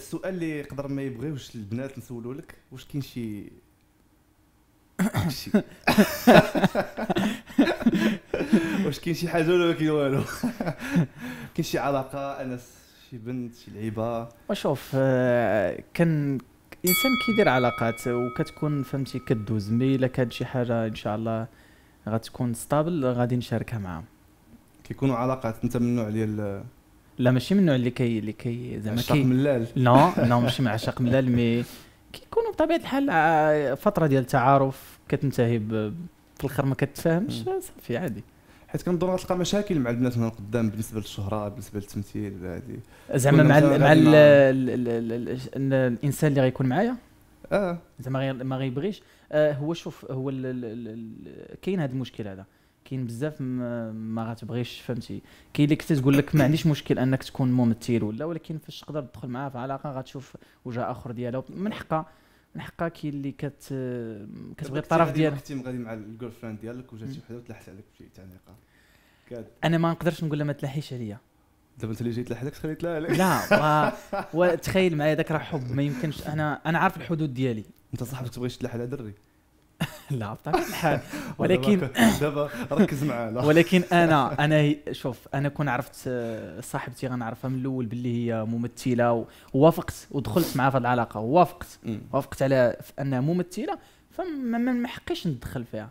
السؤال اللي يقدر ما يبغيوش البنات نسولو لك واش كاين شي واش كاين شي حاجه ولا ما كاين والو كاين شي علاقه انس شي بنت شي لعيبه وشوف آه، كان الانسان كيدير علاقات وكتكون فهمتي كدوز مي الا كانت شي حاجه ان شاء الله غتكون ستابل غادي نشاركها معاهم كيكونوا علاقات انت من النوع ديال لا ماشي من النوع اللي كي اللي كي زعما عشاق ملال نو نو ماشي من عشاق ملال مي كيكونوا بطبيعه الحال آه، فتره ديال التعارف كتنتهي في الاخر ما كتفاهمش صافي عادي حيت كنظن غتلقى مشاكل مع البنات من القدام بالنسبه للشهره بالنسبه للتمثيل هادي زعما مع الـ مع الـ الـ الانسان اللي غيكون معايا اه زعما ما غيبغيش آه هو شوف هو كاين هذا المشكل هذا كاين بزاف ما غتبغيش فهمتي كاين اللي كنت تقول لك ما عنديش مشكل انك تكون ممثل ولا ولكن فاش تقدر تدخل معاه في علاقه غتشوف وجه اخر ديالها من حقها من حقها كاين اللي كت كتبغي الطرف ديالك كنتي غادي مع الجول فريند ديالك وجات شي وحده وتلاحت عليك في تعنيقه انا ما نقدرش نقول لها ما تلاحيش عليا دابا انت اللي جيت لحدك تلاح عليك لا وتخيل معايا ذاك راه حب ما يمكنش انا انا عارف الحدود ديالي انت صاحبك تبغيش تلاح على دري لا بطبيعه الحال ولكن دابا ركز معاه ولكن انا انا شوف انا كون عرفت آه، صاحبتي غنعرفها من الاول باللي هي ممثله ووافقت ودخلت معها في العلاقه ووافقت وافقت على انها ممثله فما ما حقيش ندخل فيها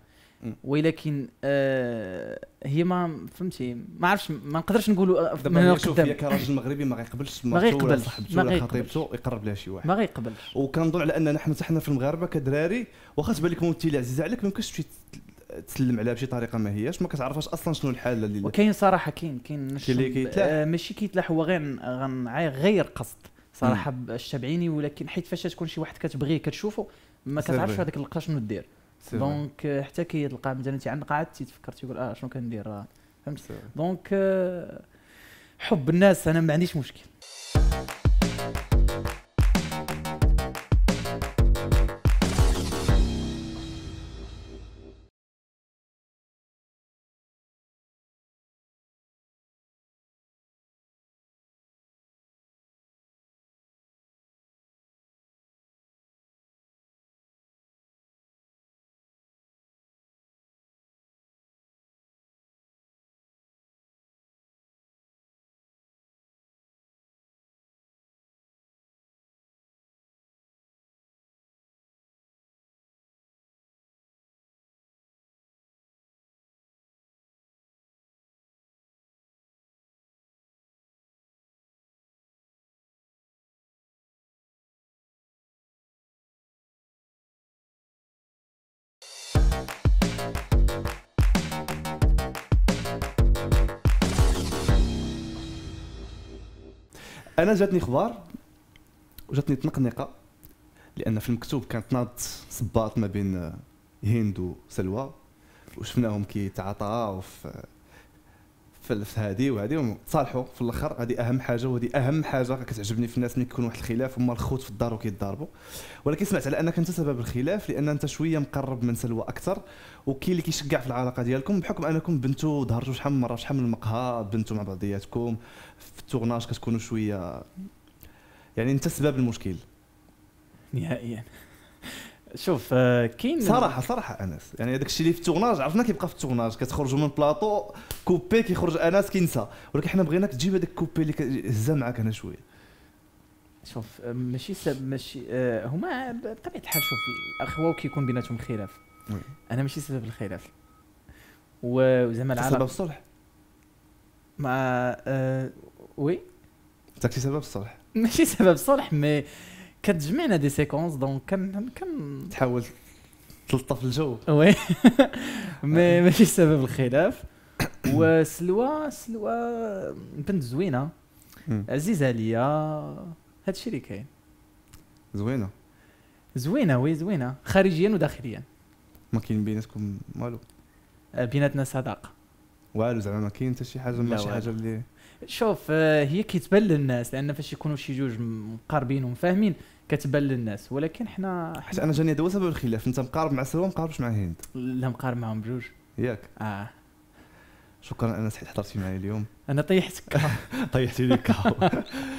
ولكن آه هي ما فهمتي ما عرفتش ما نقدرش نقولوا آه، من نشوف هي كراجل مغربي ما غيقبلش ما غيقبلش صاحبته ولا خطيبته يقرب لها شي واحد ما غيقبلش وكنظن على اننا حنا حنا في المغاربه كدراري واخا تبان لك ممثل عزيز عليك ما يمكنش تمشي تسلم عليها بشي طريقه ما هياش ما كتعرفاش اصلا شنو الحاله اللي وكاين صراحه كاين كاين اللي كيتلاح آه ماشي كيتلاح هو غير غير قصد صراحه الشبعيني ولكن حيت فاش تكون شي واحد كتبغيه كتشوفه ما كتعرفش هذاك اللقطه شنو دير دونك آه، حتى كي تلقى مثلا تيعنق عاد تيتفكر تيقول اه شنو كندير آه، فهمت دونك آه، حب الناس انا ما عنديش مشكل انا جاتني خبار وجاتني تنقنقه لان في المكتوب كانت ناض صباط ما بين هند وسلوى وشفناهم كيتعاطاو في في هذه وهذه وتصالحوا في الاخر هذه اهم حاجه وهذه اهم حاجه كتعجبني في الناس ملي كيكون واحد الخلاف هما الخوت في الدار وكيتضاربوا ولكن سمعت على انك انت سبب الخلاف لان انت شويه مقرب من سلوى اكثر وكاين اللي كيشجع في العلاقه ديالكم بحكم انكم بنتو ظهرتوا شحال من مره شحال من المقهى بنتو مع بعضياتكم في التورناج كتكونوا شويه يعني انت سبب المشكل نهائيا شوف آه، كاين صراحه صراحه انس يعني داك الشيء اللي في التورناج عرفنا كيبقى في التورناج كتخرجوا من بلاطو كوبي كيخرج انس كينسى ولكن حنا بغيناك تجيب هذاك الكوبي اللي هزا معاك هنا شويه شوف آه، ماشي سب ماشي آه، هما بطبيعه الحال شوف الاخوه كيكون بيناتهم خلاف انا ماشي سبب الخلاف وزعما العلاقة سبب الصلح ما أه وي انت سبب الصلح ماشي سبب الصلح مي كتجمعنا دي سيكونس دونك كن كن تحاول تلطف الجو وي مي ماشي سبب الخلاف وسلوى سلوى بنت زوينه عزيزه عليا هادشي اللي كاين زوينه زوينه وي زوينه خارجيا وداخليا ما كاين بيناتكم والو بيناتنا صداقه والو زعما ما كاين حتى شي حاجه ما شي حاجه اللي شوف آه، هي كيتبان للناس لان فاش يكونوا شي جوج مقاربين ومفاهمين كتبان للناس ولكن حنا حيت انا جاني هذا هو سبب الخلاف انت مقارب مع سوا مقاربش مع هند لا مقارب معهم بجوج ياك اه شكرا انس حيت حضرتي معايا اليوم انا طيحتك طيحتي لي